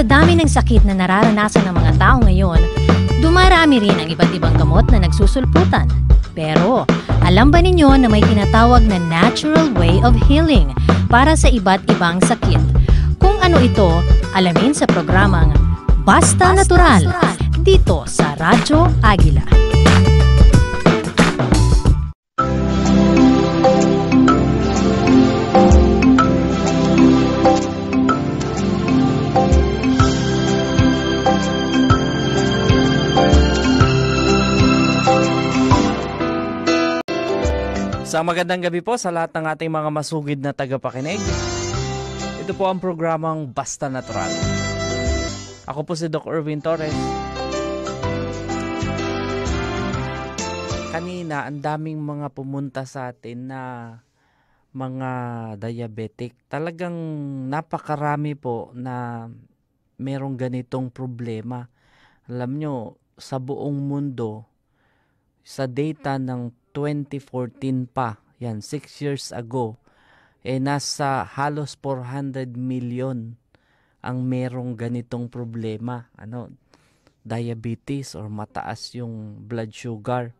sa dami ng sakit na nararanasan ng mga tao ngayon, dumarami rin ang iba't ibang gamot na nagsusulputan. Pero, alam ba ninyo na may tinatawag na natural way of healing para sa iba't ibang sakit? Kung ano ito, alamin sa programang Basta, Basta Natural, Natural dito sa Radyo Agila. Isang magandang gabi po sa lahat ng ating mga masugid na tagapakinig. Ito po ang programang Basta Natural. Ako po si Doc Irvin Torres. Kanina, ang daming mga pumunta sa atin na mga diabetic. Talagang napakarami po na merong ganitong problema. Alam nyo, sa buong mundo, sa data ng 2014 pa. Yan, 6 years ago. Eh, nasa halos 400 million ang merong ganitong problema. Ano, diabetes or mataas yung blood sugar.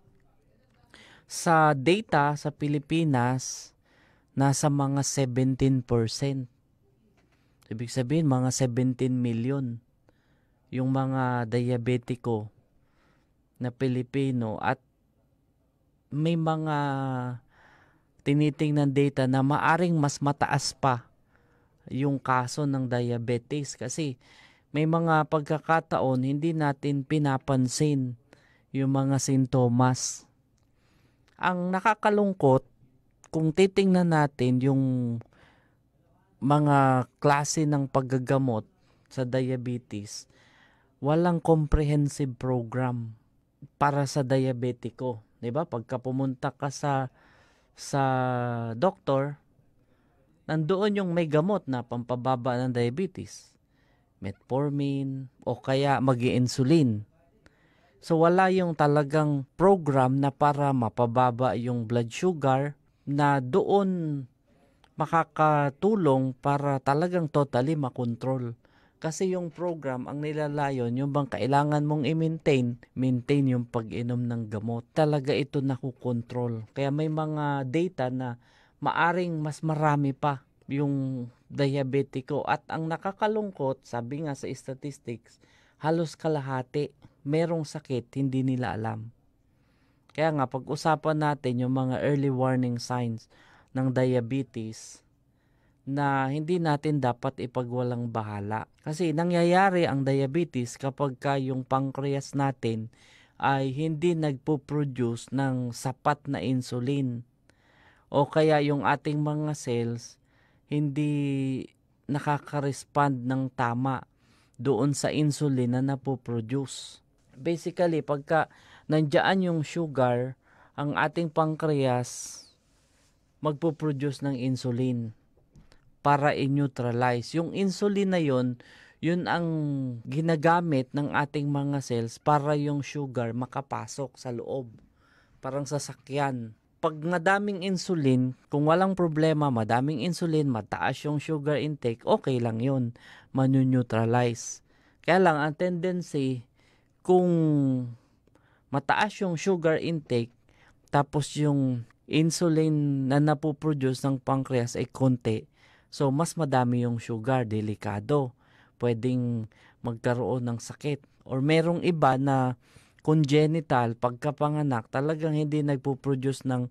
Sa data sa Pilipinas, nasa mga 17%. Ibig sabihin, mga 17 million yung mga diabetiko na Pilipino at may mga tinitingnan data na maaring mas mataas pa yung kaso ng diabetes kasi may mga pagkakataon hindi natin pinapansin yung mga sintomas. Ang nakakalungkot kung titingnan natin yung mga klase ng paggagamot sa diabetes, walang comprehensive program para sa diabetiko. 'Di ba? Pagka pumunta ka sa sa doktor, nandoon yung may gamot na pampababa ng diabetes. Metformin o kaya mag insulin So wala yung talagang program na para mapababa yung blood sugar na doon makakatulong para talagang totally makontrol kasi yung program, ang nilalayon, yung bang kailangan mong i-maintain, maintain yung pag-inom ng gamot. Talaga ito nakukontrol. Kaya may mga data na maaring mas marami pa yung diabetiko. At ang nakakalungkot, sabi nga sa statistics, halos kalahati merong sakit hindi nila alam. Kaya nga, pag-usapan natin yung mga early warning signs ng diabetes, na hindi natin dapat ipagwalang bahala. Kasi nangyayari ang diabetes kapag ka yung pancreas natin ay hindi nagpo-produce ng sapat na insulin. O kaya yung ating mga cells hindi nakaka-respond ng tama doon sa insulin na napoproduce. Basically, pagka nandiyan yung sugar, ang ating pancreas magpo-produce ng insulin para i-neutralize. Yung insulin na yon yun ang ginagamit ng ating mga cells para yung sugar makapasok sa loob. Parang sasakyan. Pag madaming insulin, kung walang problema, madaming insulin, mataas yung sugar intake, okay lang yun. Manu-neutralize. Kaya lang, ang tendency, kung mataas yung sugar intake, tapos yung insulin na napoproduce ng pancreas ay konti, So, mas madami yung sugar, delikado. Pwedeng magkaroon ng sakit. Or merong iba na congenital, pagkapanganak, talagang hindi nagpo-produce ng,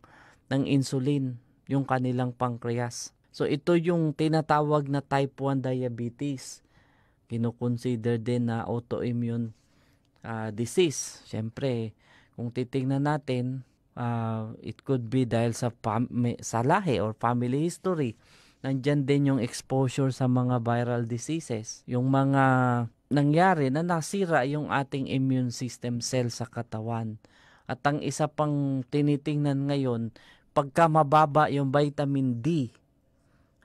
ng insulin yung kanilang pancreas. So, ito yung tinatawag na type 1 diabetes. Kinoconsider din na autoimmune uh, disease. Siyempre, kung titingnan natin, uh, it could be dahil sa, sa lahi or family history nandyan din yung exposure sa mga viral diseases. Yung mga nangyari na nasira yung ating immune system cell sa katawan. At ang isa pang tinitingnan ngayon, pagka mababa yung vitamin D,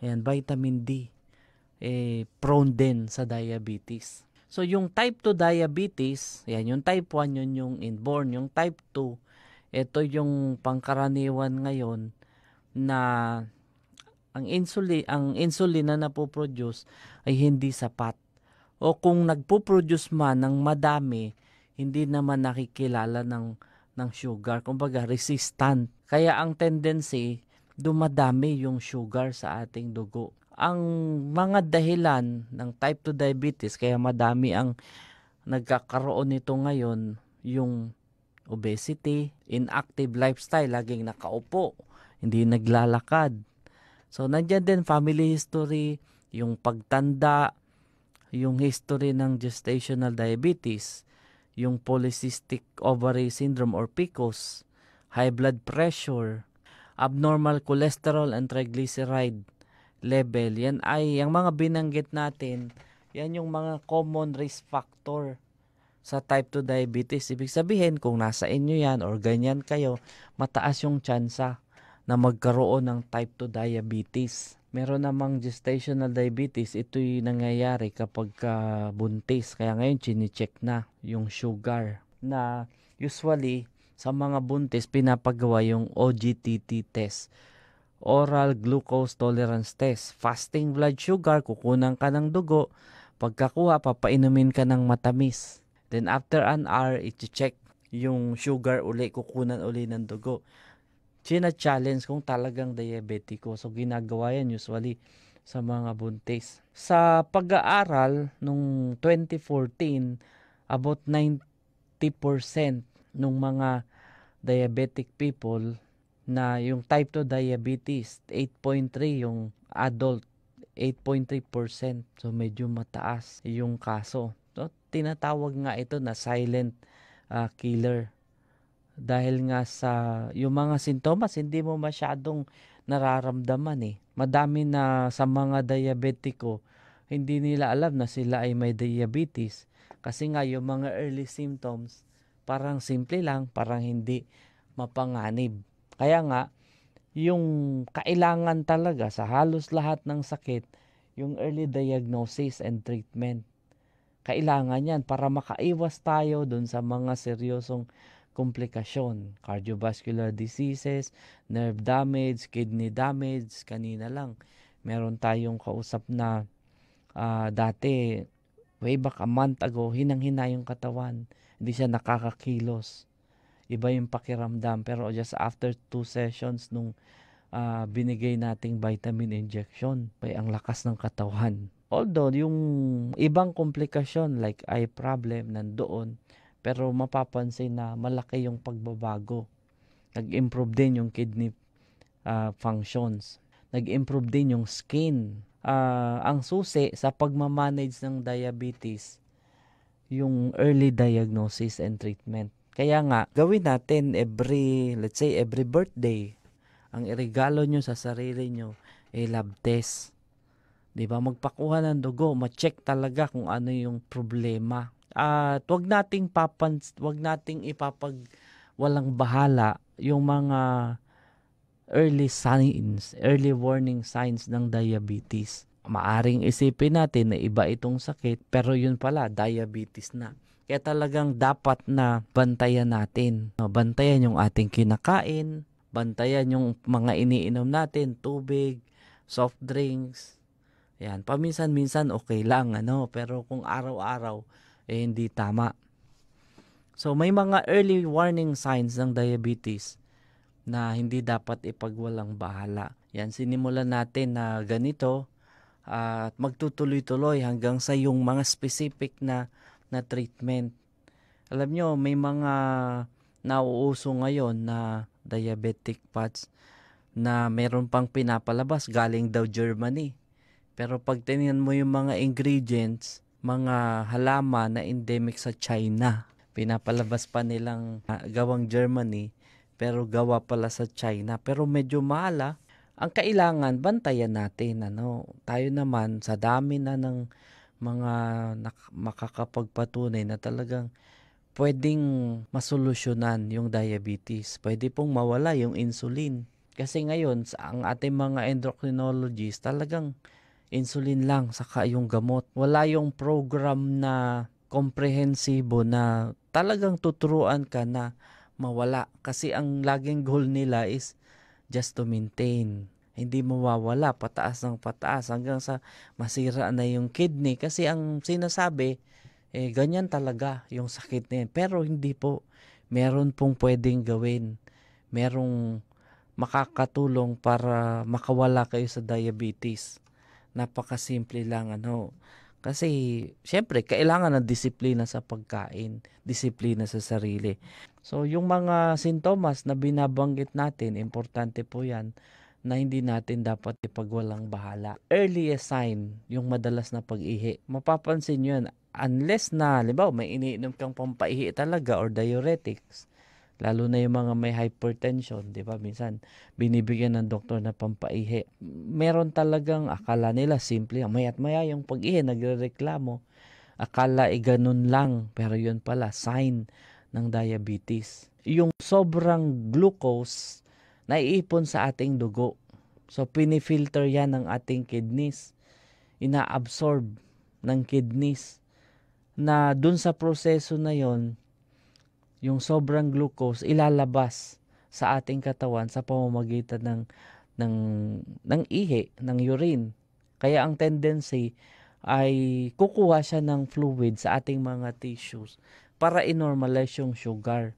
ayan, vitamin D, eh, prone din sa diabetes. So, yung type 2 diabetes, ayan, yung type 1, yun yung inborn. Yung type 2, ito yung pangkaraniwan ngayon na ang insulin ang insulin na napoproduce ay hindi sapat o kung nagpo-produce man ng madami hindi naman nakikilala ng ng sugar kumbaga resistant kaya ang tendency dumadami yung sugar sa ating dugo ang mga dahilan ng type 2 diabetes kaya madami ang nagkakaroon nito ngayon yung obesity, inactive lifestyle, laging nakaupo, hindi naglalakad, So, nandyan din family history, yung pagtanda, yung history ng gestational diabetes, yung polycystic ovary syndrome or PCOS, high blood pressure, abnormal cholesterol and triglyceride level. Yan ay, yung mga binanggit natin, yan yung mga common risk factor sa type 2 diabetes. Ibig sabihin, kung nasa inyo yan or ganyan kayo, mataas yung tsansa na magkaroon ng type 2 diabetes. Meron namang gestational diabetes, ito'y nangyayari kapag ka buntis. Kaya ngayon, chinecheck na yung sugar na usually sa mga buntis, pinapagawa yung OGTT test. Oral Glucose Tolerance Test. Fasting blood sugar, kukunan ka ng dugo. Pagkakuha, papainumin ka ng matamis. Then after an hour, iti-check yung sugar uli, kukunan uli ng dugo china-challenge kung talagang diabetiko. So, ginagawa yan usually sa mga buntis. Sa pag-aaral nung 2014, about 90% nung mga diabetic people na yung type 2 diabetes, 8.3 yung adult, 8.3%. So medyo mataas yung kaso. So tinatawag nga ito na silent uh, killer dahil nga sa yung mga sintomas, hindi mo masyadong nararamdaman eh. Madami na sa mga diabetiko, hindi nila alam na sila ay may diabetes. Kasi nga yung mga early symptoms, parang simple lang, parang hindi mapanganib. Kaya nga, yung kailangan talaga sa halos lahat ng sakit, yung early diagnosis and treatment. Kailangan yan para makaiwas tayo dun sa mga seryosong komplikasyon, cardiovascular diseases, nerve damage, kidney damage, kanina lang. Meron tayong kausap na uh, dati, way back a month ago, hinang-hina yung katawan. Hindi siya nakakakilos. Iba yung pakiramdam. Pero just after two sessions nung uh, binigay nating vitamin injection, ay ang lakas ng katawan. Although, yung ibang komplikasyon like eye problem nandoon, pero mapapansin na malaki yung pagbabago. Nag-improve din yung kidney uh, functions. Nag-improve din yung skin. Uh, ang susi sa pagmamanage ng diabetes, yung early diagnosis and treatment. Kaya nga, gawin natin every, let's say, every birthday, ang iregalo nyo sa sarili nyo, eh, lab test. 'di ba? Magpakuha ng dugo, ma-check talaga kung ano yung problema at wag nating papans wag nating ipapag walang bahala yung mga early signs, early warning signs ng diabetes. Maaring isipin natin na iba itong sakit pero yun pala diabetes na. Kaya talagang dapat na bantayan natin. Bantayan yung ating kinakain, bantayan yung mga iniinom natin, tubig, soft drinks. Yan, paminsan-minsan okay lang ano, pero kung araw-araw eh hindi tama. So may mga early warning signs ng diabetes na hindi dapat ipagwalang bahala. Yan, sinimulan natin na ganito ah, at uh, magtutuloy-tuloy hanggang sa yung mga specific na, na treatment. Alam nyo, may mga nauuso ngayon na diabetic pads na meron pang pinapalabas galing daw Germany. Pero pag tinignan mo yung mga ingredients, mga halaman na endemic sa China. Pinapalabas pa nilang uh, gawang Germany pero gawa pala sa China. Pero medyo maala. Ang kailangan, bantayan natin. Ano? Tayo naman, sa dami na ng mga makakapagpatunay na talagang pwedeng masolusyonan yung diabetes. Pwede pong mawala yung insulin. Kasi ngayon, sa ang ating mga endocrinologist talagang insulin lang saka yung gamot. Wala yung program na komprehensibo na talagang tuturuan ka na mawala. Kasi ang laging goal nila is just to maintain. Hindi mawawala pataas ng pataas hanggang sa masira na yung kidney. Kasi ang sinasabi, eh, ganyan talaga yung sakit na yan. Pero hindi po. Meron pong pwedeng gawin. Merong makakatulong para makawala kayo sa diabetes napakasimple lang ano. Kasi, syempre, kailangan ng disiplina sa pagkain, disiplina sa sarili. So, yung mga sintomas na binabanggit natin, importante po yan na hindi natin dapat ipagwalang bahala. Early sign, yung madalas na pag-ihi. Mapapansin nyo yan, unless na, libaw, may iniinom kang pampaihi talaga or diuretics, Lalo na yung mga may hypertension, di ba? Minsan, binibigyan ng doktor na pampaihi. Meron talagang akala nila, simple, mayat maya yung pag-ihi, nagrereklamo. Akala eh ganun lang, pero yun pala, sign ng diabetes. Yung sobrang glucose, na naiipon sa ating dugo. So, pinifilter yan ng ating kidneys. Inaabsorb ng kidneys na dun sa proseso na yon yung sobrang glucose ilalabas sa ating katawan sa pamamagitan ng ng ng ihi, ng urine. Kaya ang tendency ay kukuha siya ng fluid sa ating mga tissues para i-normalize yung sugar.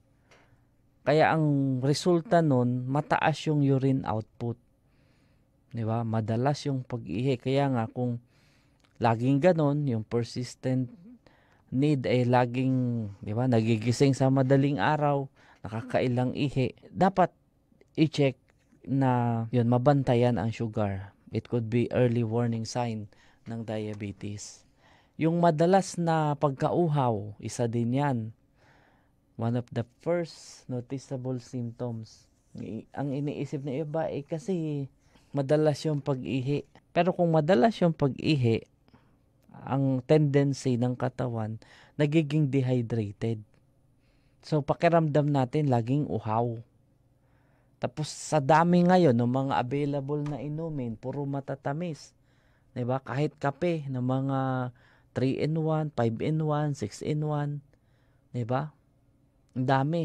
Kaya ang resulta nun, mataas yung urine output. Di ba? Madalas yung pag-ihi. Kaya nga kung laging ganon, yung persistent need ay eh, laging, di ba, nagigising sa madaling araw, nakakailang ihi. Dapat i-check na yun, mabantayan ang sugar. It could be early warning sign ng diabetes. Yung madalas na pagkauhaw, isa din yan. One of the first noticeable symptoms. Ang iniisip na iba eh kasi madalas yung pag-ihi. Pero kung madalas yung pag-ihi, ang tendency ng katawan, nagiging dehydrated. So, pakiramdam natin laging uhaw. Tapos, sa dami ngayon ng mga available na inumin, puro matatamis. ba diba? Kahit kape ng mga 3-in-1, 5-in-1, 6-in-1. ba diba? Ang dami.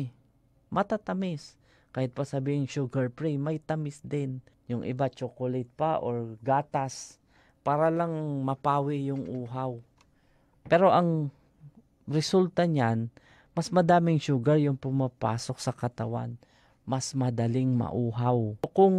Matatamis. Kahit pa sabihin sugar-free, may tamis din. Yung iba chocolate pa or gatas para lang mapawi yung uhaw. Pero ang resulta niyan, mas madaming sugar yung pumapasok sa katawan. Mas madaling mauhaw. Kung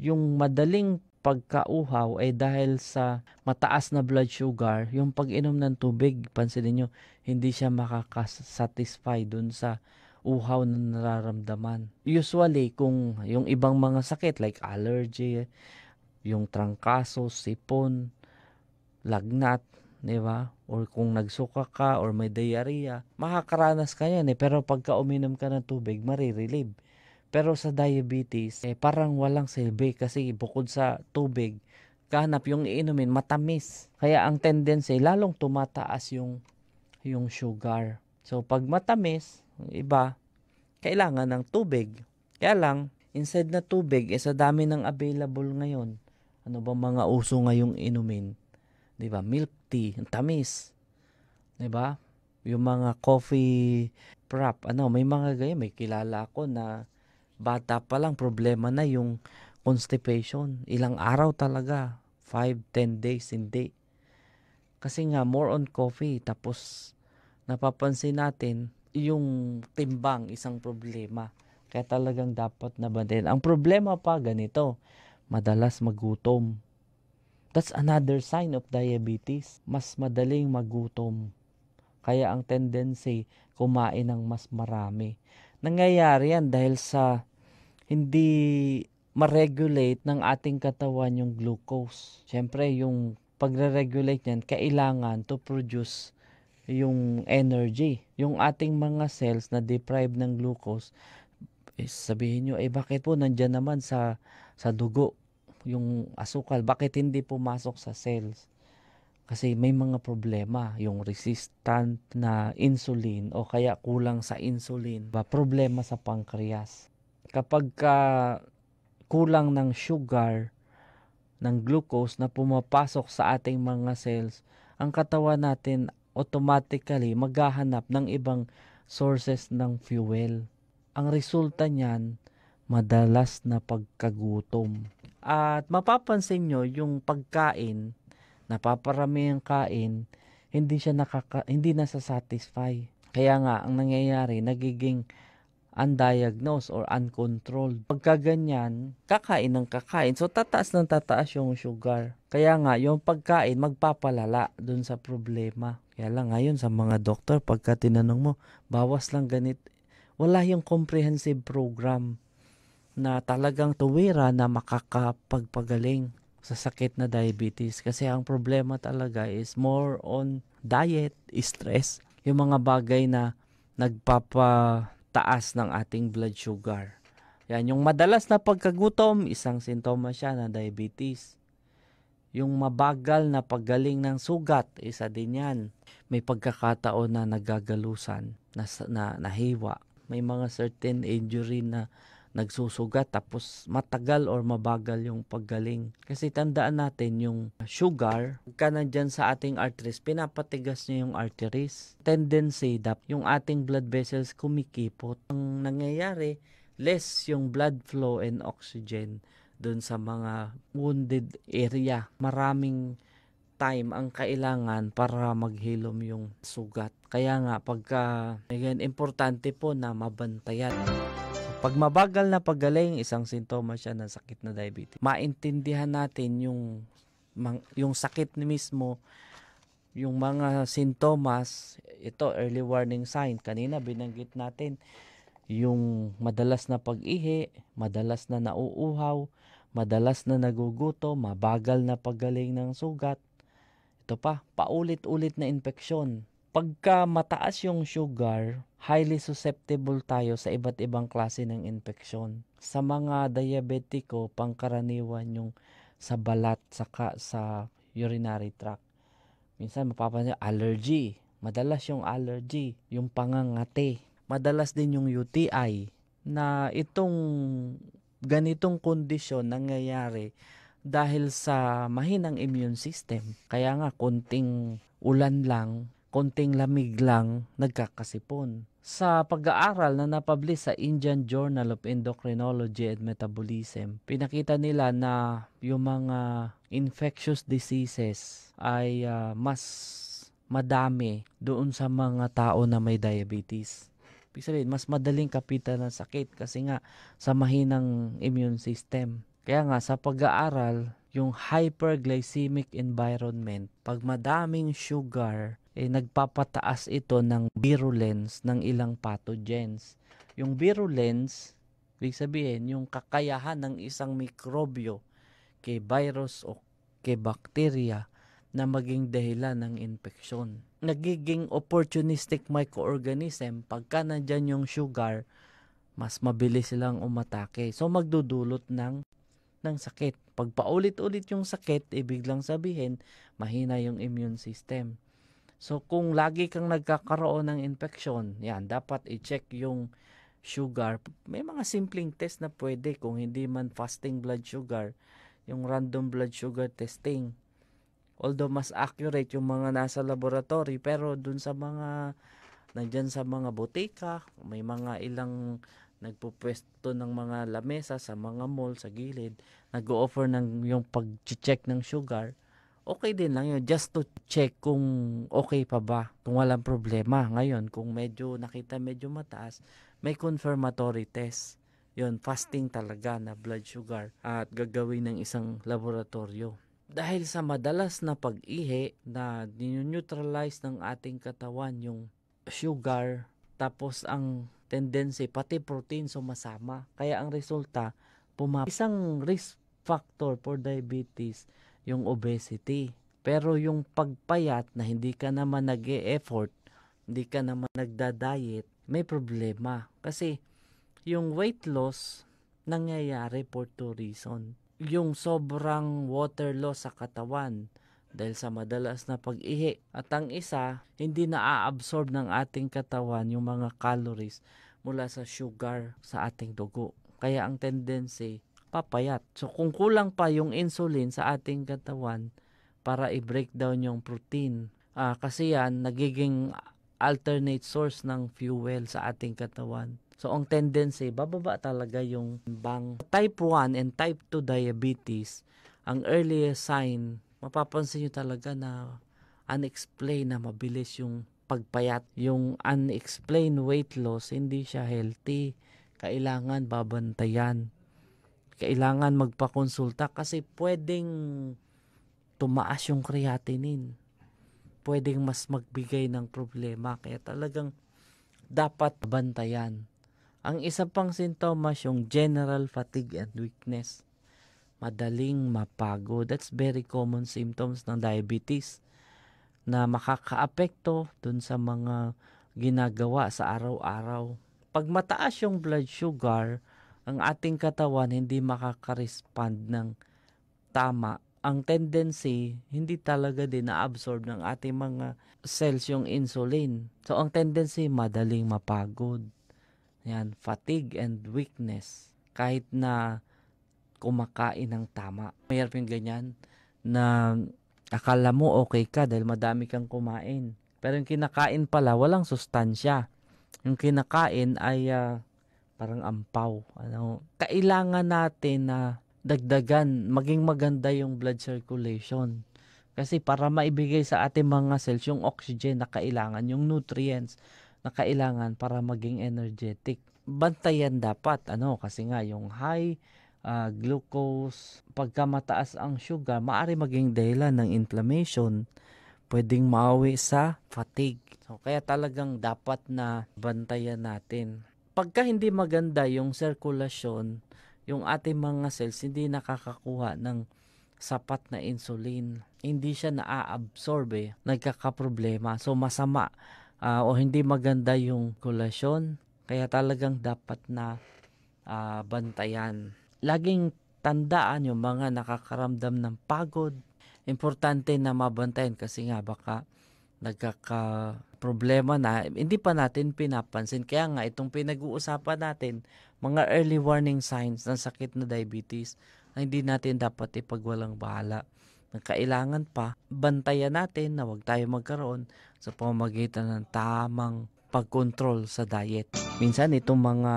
yung madaling pagkauhaw ay dahil sa mataas na blood sugar, yung pag-inom ng tubig, pansinin nyo, hindi siya makakasatisfy dun sa uhaw na nararamdaman. Usually, kung yung ibang mga sakit like allergy, yung trangkaso, sipon, lagnat, di ba? Or kung nagsuka ka or may diarrhea, makakaranas ka yan eh. Pero pagka uminom ka ng tubig, marirelieve. Pero sa diabetes, eh, parang walang silbi kasi bukod sa tubig, kahanap yung iinumin, matamis. Kaya ang tendency, lalong tumataas yung, yung sugar. So, pag matamis, iba, kailangan ng tubig. Kaya lang, instead na tubig, eh, sa dami ng available ngayon, ano ba mga uso ngayong inumin? 'Di ba? Milk tea, ang tamis. 'Di ba? Yung mga coffee prep, ano, may mga gaya, may kilala ako na bata pa lang problema na yung constipation. Ilang araw talaga, 5, 10 days, hindi. Kasi nga, more on coffee. Tapos, napapansin natin, yung timbang, isang problema. Kaya talagang dapat na ba din. Ang problema pa ganito, madalas magutom. That's another sign of diabetes. Mas madaling magutom. Kaya ang tendency kumain ng mas marami. Nangyayari yan dahil sa hindi ma-regulate ng ating katawan yung glucose. Siyempre, yung pagre-regulate niyan, kailangan to produce yung energy. Yung ating mga cells na deprived ng glucose, eh, sabihin nyo, eh bakit po nandyan naman sa, sa dugo? yung asukal, bakit hindi pumasok sa cells? Kasi may mga problema, yung resistant na insulin o kaya kulang sa insulin, ba problema sa pancreas. Kapag ka kulang ng sugar, ng glucose na pumapasok sa ating mga cells, ang katawan natin automatically maghahanap ng ibang sources ng fuel. Ang resulta niyan, madalas na pagkagutom. At mapapansin nyo yung pagkain, napaparami ang kain, hindi siya nakaka, hindi nasa-satisfy. Kaya nga, ang nangyayari, nagiging undiagnosed or uncontrolled. Pagka ganyan, kakain ng kakain. So, tataas ng tataas yung sugar. Kaya nga, yung pagkain, magpapalala dun sa problema. Kaya lang ngayon sa mga doktor, pagka tinanong mo, bawas lang ganit. Wala yung comprehensive program na talagang tuwira na makakapagpagaling sa sakit na diabetes. Kasi ang problema talaga is more on diet, stress, yung mga bagay na nagpapataas ng ating blood sugar. Yan, yung madalas na pagkagutom, isang sintomas siya na diabetes. Yung mabagal na paggaling ng sugat, isa din yan. May pagkakataon na nagagalusan, na, na nahiwa. May mga certain injury na nagsusugat tapos matagal or mabagal yung paggaling. Kasi tandaan natin yung sugar, ka nandyan sa ating arteries, pinapatigas niya yung arteries. Tendency dap yung ating blood vessels kumikipot. Ang nangyayari, less yung blood flow and oxygen dun sa mga wounded area. Maraming time ang kailangan para maghilom yung sugat. Kaya nga pagka again importante po na mabantayan. Pag mabagal na paggaling, isang sintomas siya ng sakit na diabetes. Maintindihan natin yung yung sakit ni mismo, yung mga sintomas, ito early warning sign. Kanina binanggit natin yung madalas na pag-ihi, madalas na nauuhaw, madalas na naguguto, mabagal na paggaling ng sugat. Ito pa, paulit-ulit na infeksyon, pagka mataas yung sugar, highly susceptible tayo sa iba't ibang klase ng infeksyon. Sa mga diabetiko, pangkaraniwan yung sa balat saka sa urinary tract. Minsan mapapansin allergy. Madalas yung allergy, yung pangangate. Madalas din yung UTI na itong ganitong kondisyon nangyayari dahil sa mahinang immune system. Kaya nga konting ulan lang konting lamig lang nagkakasipon. Sa pag-aaral na napublish sa Indian Journal of Endocrinology and Metabolism, pinakita nila na yung mga infectious diseases ay uh, mas madami doon sa mga tao na may diabetes. Ibig sabihin, mas madaling kapitan ng sakit kasi nga sa mahinang immune system. Kaya nga sa pag-aaral, yung hyperglycemic environment. Pag madaming sugar, eh, nagpapataas ito ng virulence ng ilang pathogens. Yung virulence, ibig sabihin, yung kakayahan ng isang mikrobyo kay virus o kay bacteria na maging dahilan ng infeksyon. Nagiging opportunistic microorganism pagka nandyan yung sugar, mas mabilis silang umatake. So magdudulot ng ng sakit. Pag paulit-ulit yung sakit, ibig eh, lang sabihin, mahina yung immune system. So kung lagi kang nagkakaroon ng infection, yan, dapat i-check yung sugar. May mga simpleng test na pwede kung hindi man fasting blood sugar, yung random blood sugar testing. Although mas accurate yung mga nasa laboratory, pero dun sa mga nandyan sa mga botika, may mga ilang nagpupwesto ng mga lamesa sa mga mall sa gilid, nag-o-offer ng yung pag-check ng sugar, okay din lang yun just to check kung okay pa ba, kung walang problema. Ngayon, kung medyo nakita medyo mataas, may confirmatory test. Yun, fasting talaga na blood sugar at gagawin ng isang laboratorio. Dahil sa madalas na pag-ihi na neutralize ng ating katawan yung sugar, tapos ang tendency, pati protein sumasama. Kaya ang resulta, pumap isang risk factor for diabetes yung obesity. Pero yung pagpayat na hindi ka naman nag effort hindi ka naman nagda-diet, may problema. Kasi yung weight loss nangyayari for two reason. Yung sobrang water loss sa katawan, dahil sa madalas na pag-ihi. At ang isa, hindi naaabsorb ng ating katawan yung mga calories mula sa sugar sa ating dugo. Kaya ang tendency, papayat. So kung kulang pa yung insulin sa ating katawan para i-breakdown yung protein, uh, kasi yan, nagiging alternate source ng fuel sa ating katawan. So, ang tendency, bababa talaga yung bang. Type 1 and type 2 diabetes, ang earliest sign mapapansin nyo talaga na unexplained na mabilis yung pagpayat. Yung unexplained weight loss, hindi siya healthy. Kailangan babantayan. Kailangan magpakonsulta kasi pwedeng tumaas yung creatinine. Pwedeng mas magbigay ng problema. Kaya talagang dapat bantayan. Ang isa pang sintomas yung general fatigue and weakness madaling mapagod. That's very common symptoms ng diabetes na makakaapekto dun sa mga ginagawa sa araw-araw. Pag mataas yung blood sugar, ang ating katawan hindi makaka-respond ng tama. Ang tendency, hindi talaga din na-absorb ng ating mga cells yung insulin. So, ang tendency, madaling mapagod. Yan, fatigue and weakness. Kahit na kumakain ng tama. Mayroon yung ganyan na akala mo okay ka dahil madami kang kumain. Pero yung kinakain pala, walang sustansya. Yung kinakain ay uh, parang ampaw. Ano? Kailangan natin na dagdagan, maging maganda yung blood circulation. Kasi para maibigay sa ating mga cells yung oxygen na kailangan, yung nutrients na kailangan para maging energetic. Bantayan dapat, ano, kasi nga yung high uh, glucose, pagka mataas ang sugar, maari maging dahilan ng inflammation, pwedeng maawi sa fatigue. So, kaya talagang dapat na bantayan natin. Pagka hindi maganda yung sirkulasyon, yung ating mga cells hindi nakakakuha ng sapat na insulin. Hindi siya naaabsorb eh. Nagkakaproblema. So masama uh, o hindi maganda yung kulasyon. Kaya talagang dapat na uh, bantayan laging tandaan yung mga nakakaramdam ng pagod. Importante na mabantayan kasi nga baka nagkaka problema na hindi pa natin pinapansin. Kaya nga itong pinag-uusapan natin, mga early warning signs ng sakit na diabetes na hindi natin dapat ipagwalang bahala. Ang kailangan pa, bantayan natin na huwag tayo magkaroon sa pamamagitan ng tamang pagkontrol sa diet. Minsan itong mga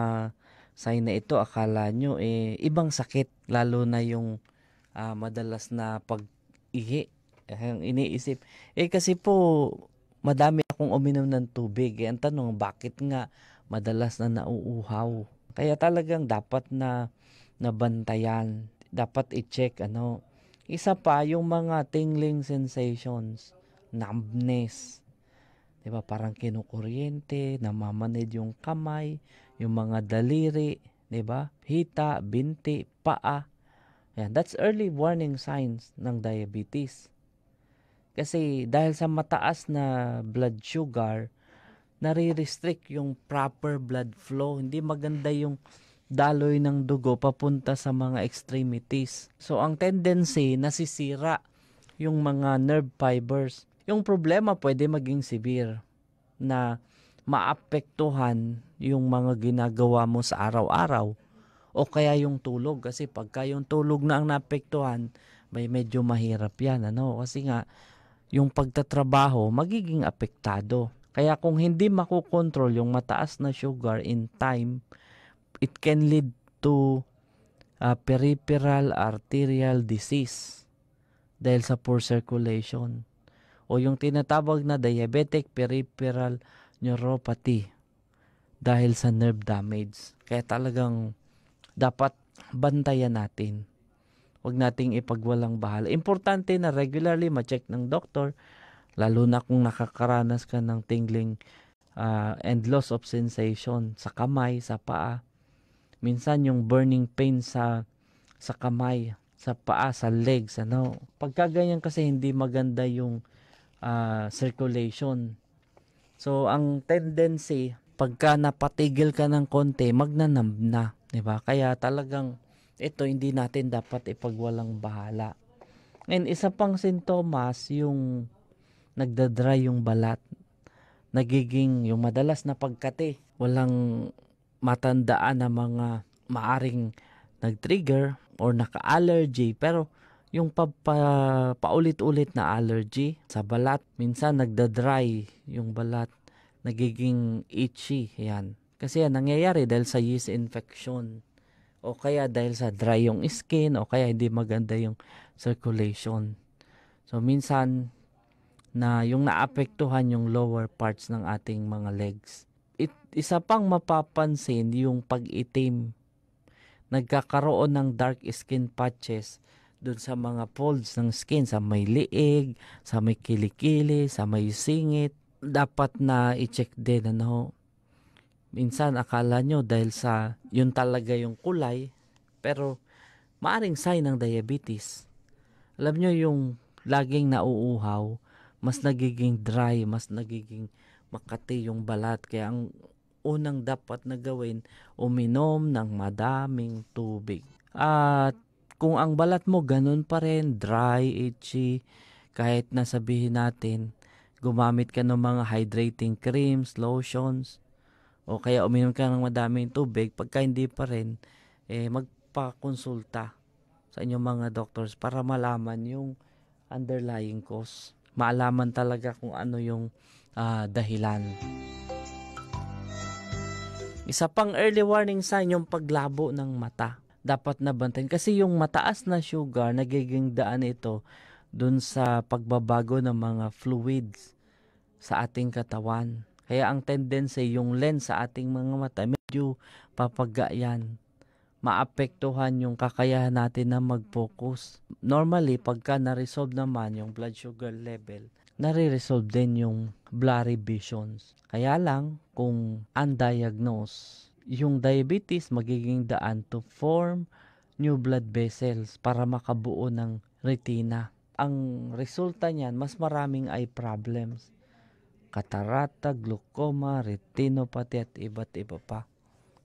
sign na ito, akala nyo, eh, ibang sakit, lalo na yung uh, madalas na pag-ihi, ang iniisip. Eh, kasi po, madami akong uminom ng tubig. Eh, ang tanong, bakit nga madalas na nauuhaw? Kaya talagang dapat na nabantayan, dapat i-check, ano. Isa pa, yung mga tingling sensations, numbness, 'di ba? Parang kinukuryente, namamanid yung kamay, yung mga daliri, 'di ba? Hita, binti, paa. Yan, that's early warning signs ng diabetes. Kasi dahil sa mataas na blood sugar, nare-restrict yung proper blood flow. Hindi maganda yung daloy ng dugo papunta sa mga extremities. So ang tendency nasisira yung mga nerve fibers. Yung problema pwede maging severe na maapektuhan yung mga ginagawa mo sa araw-araw o kaya yung tulog kasi pagka yung tulog na ang naapektuhan may medyo mahirap yan ano kasi nga yung pagtatrabaho magiging apektado kaya kung hindi makokontrol yung mataas na sugar in time it can lead to uh, peripheral arterial disease dahil sa poor circulation o yung tinatawag na diabetic peripheral neuropathy dahil sa nerve damage. Kaya talagang dapat bantayan natin. Huwag nating ipagwalang bahala. Importante na regularly ma-check ng doktor, lalo na kung nakakaranas ka ng tingling uh, and loss of sensation sa kamay, sa paa. Minsan yung burning pain sa sa kamay, sa paa, sa legs, ano. Pagka ganyan kasi hindi maganda yung uh, circulation. So ang tendency pagka napatigil ka ng konti, magnanamb na. ba diba? Kaya talagang ito hindi natin dapat ipagwalang bahala. And isa pang sintomas, yung nagdadry yung balat. Nagiging yung madalas na pagkate. Walang matandaan na mga maaring nag-trigger or naka-allergy. Pero yung paulit-ulit na allergy sa balat, minsan nagda-dry yung balat nagiging itchy. Yan. Kasi yan, nangyayari dahil sa yeast infection. O kaya dahil sa dry yung skin o kaya hindi maganda yung circulation. So minsan na yung naapektuhan yung lower parts ng ating mga legs. It, isa pang mapapansin yung pag-itim. Nagkakaroon ng dark skin patches dun sa mga folds ng skin, sa may liig, sa may kilikili, sa may singit, dapat na i-check din ano. Minsan akala nyo dahil sa yun talaga yung kulay pero maaring sign ng diabetes. Alam nyo yung laging nauuhaw, mas nagiging dry, mas nagiging makati yung balat. Kaya ang unang dapat na gawin, uminom ng madaming tubig. At kung ang balat mo ganun pa rin, dry, itchy, kahit nasabihin natin gumamit ka ng mga hydrating creams, lotions, o kaya uminom ka ng madaming tubig, pagka hindi pa rin, eh, magpakonsulta sa inyong mga doctors para malaman yung underlying cause. Maalaman talaga kung ano yung uh, dahilan. Isa pang early warning sign yung paglabo ng mata. Dapat nabantayan kasi yung mataas na sugar nagiging daan ito dun sa pagbabago ng mga fluids sa ating katawan. Kaya ang tendency, yung lens sa ating mga mata, medyo papagayan. Maapektuhan yung kakayahan natin na mag-focus. Normally, pagka na-resolve naman yung blood sugar level, nare-resolve din yung blurry visions. Kaya lang, kung undiagnosed, yung diabetes magiging daan to form new blood vessels para makabuo ng retina ang resulta niyan, mas maraming ay problems. Katarata, glaucoma, retinopathy at iba't iba pa.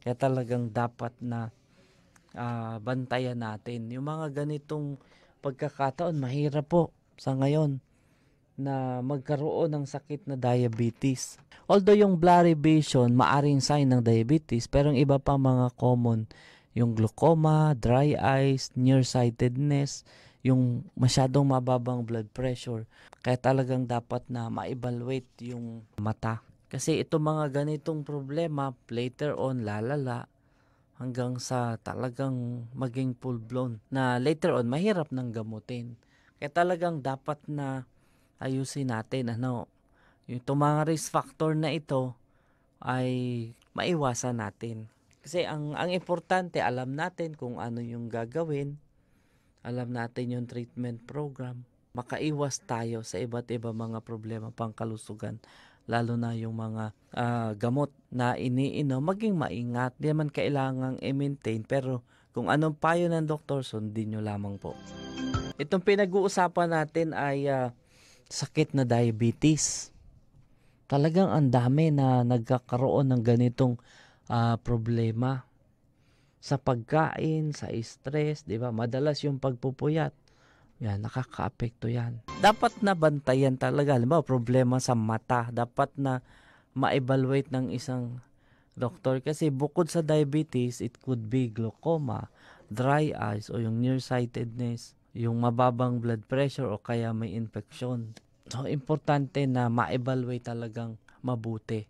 Kaya talagang dapat na uh, bantayan natin. Yung mga ganitong pagkakataon, mahirap po sa ngayon na magkaroon ng sakit na diabetes. Although yung blurry vision, maaring sign ng diabetes, pero yung iba pa mga common, yung glaucoma, dry eyes, nearsightedness, yung masyadong mababang blood pressure. Kaya talagang dapat na ma-evaluate yung mata. Kasi ito mga ganitong problema, later on lalala hanggang sa talagang maging full blown na later on mahirap nang gamutin. Kaya talagang dapat na ayusin natin ano yung mga risk factor na ito ay maiwasan natin. Kasi ang ang importante alam natin kung ano yung gagawin alam natin yung treatment program, makaiwas tayo sa iba't iba mga problema pang kalusugan lalo na yung mga uh, gamot na iniinom, maging maingat. Di man kailangang i-maintain pero kung anong payo ng doktor, sundin nyo lamang po. Itong pinag-uusapan natin ay uh, sakit na diabetes. Talagang ang dami na nagkakaroon ng ganitong uh, problema sa pagkain, sa stress, 'di ba? Madalas yung pagpupuyat. Yan, nakakaapekto yan. Dapat na bantayan talaga. ba? problema sa mata. Dapat na ma-evaluate ng isang doktor. Kasi bukod sa diabetes, it could be glaucoma, dry eyes, o yung nearsightedness, yung mababang blood pressure, o kaya may infection. So, importante na ma-evaluate talagang mabuti.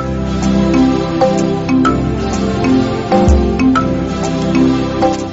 Music Thank you.